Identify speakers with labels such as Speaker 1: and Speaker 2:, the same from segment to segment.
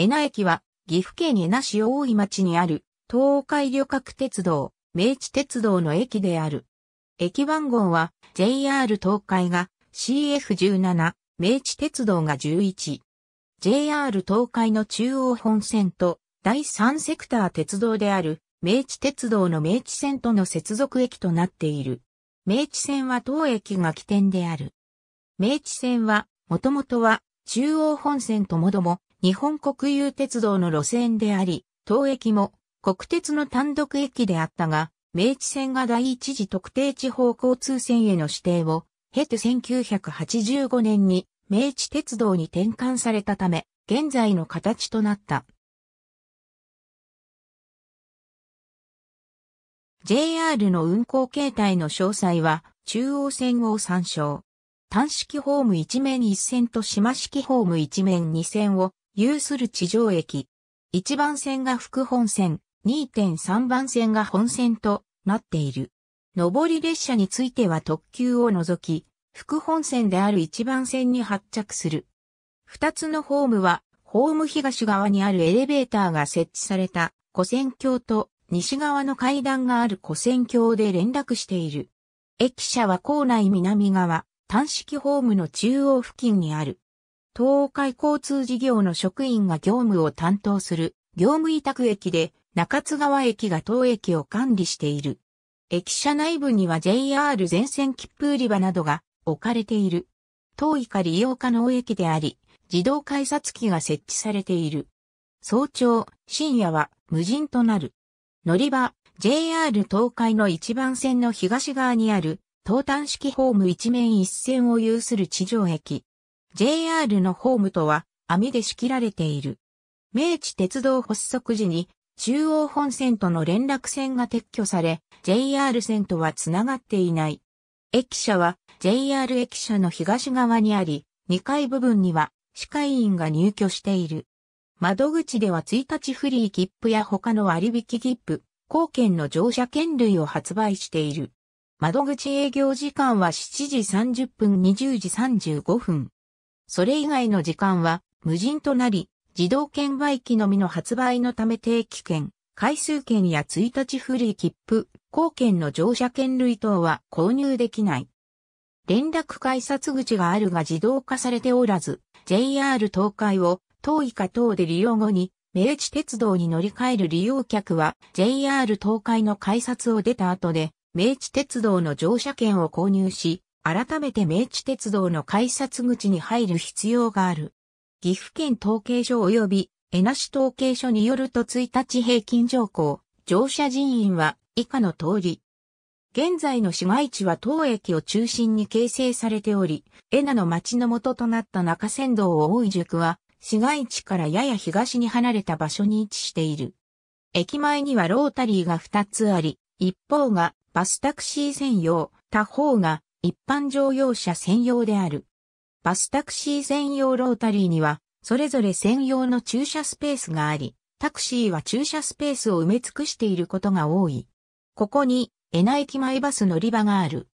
Speaker 1: 江那駅は、岐阜県江那市大井町にある、東海旅客鉄道、明治鉄道の駅である。駅番号は、JR 東海が CF17、明治鉄道が11。JR 東海の中央本線と、第3セクター鉄道である、明治鉄道の明治線との接続駅となっている。明治線は当駅が起点である。明治線は、もともとは、中央本線ともども、日本国有鉄道の路線であり、当駅も国鉄の単独駅であったが、明治線が第一次特定地方交通線への指定を、経て1985年に明治鉄道に転換されたため、現在の形となった。JR の運行形態の詳細は、中央線を参照。単式ホーム1面1線と島式ホーム1面2線を有する地上駅。1番線が副本線、2.3番線が本線となっている。上り列車については特急を除き、副本線である1番線に発着する。2つのホームは、ホーム東側にあるエレベーターが設置された古線橋と西側の階段がある古線橋で連絡している。駅舎は構内南側、単式ホームの中央付近にある。東海交通事業の職員が業務を担当する業務委託駅で中津川駅が当駅を管理している。駅舎内部には JR 全線切符売り場などが置かれている。当以下利用可能駅であり、自動改札機が設置されている。早朝、深夜は無人となる。乗り場、JR 東海の一番線の東側にある、東端式ホーム一面一線を有する地上駅。JR のホームとは網で仕切られている。明治鉄道発足時に中央本線との連絡線が撤去され、JR 線とはつながっていない。駅舎は JR 駅舎の東側にあり、2階部分には歯科医院が入居している。窓口では1日フリー切符や他の割引切符、後献の乗車券類を発売している。窓口営業時間は7時30分20時35分。それ以外の時間は無人となり、自動券売機のみの発売のため定期券、回数券や1日フリー切符、後券の乗車券類等は購入できない。連絡改札口があるが自動化されておらず、JR 東海を当以下等で利用後に、明治鉄道に乗り換える利用客は JR 東海の改札を出た後で、明治鉄道の乗車券を購入し、改めて明治鉄道の改札口に入る必要がある。岐阜県統計所及び江那市統計所によると1日平均乗降、乗車人員は以下の通り。現在の市街地は当駅を中心に形成されており、江那の町の元となった中山道を大井塾は、市街地からやや東に離れた場所に位置している。駅前にはロータリーが2つあり、一方がバスタクシー専用、他方が一般乗用車専用である。バスタクシー専用ロータリーには、それぞれ専用の駐車スペースがあり、タクシーは駐車スペースを埋め尽くしていることが多い。ここに、江ナ駅前バス乗り場がある。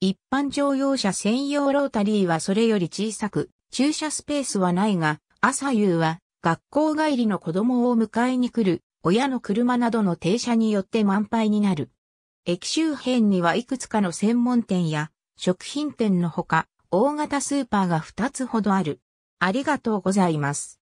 Speaker 1: 一般乗用車専用ロータリーはそれより小さく、駐車スペースはないが、朝夕は学校帰りの子供を迎えに来る親の車などの停車によって満杯になる。駅周辺にはいくつかの専門店や食品店のほか、大型スーパーが2つほどある。ありがとうございます。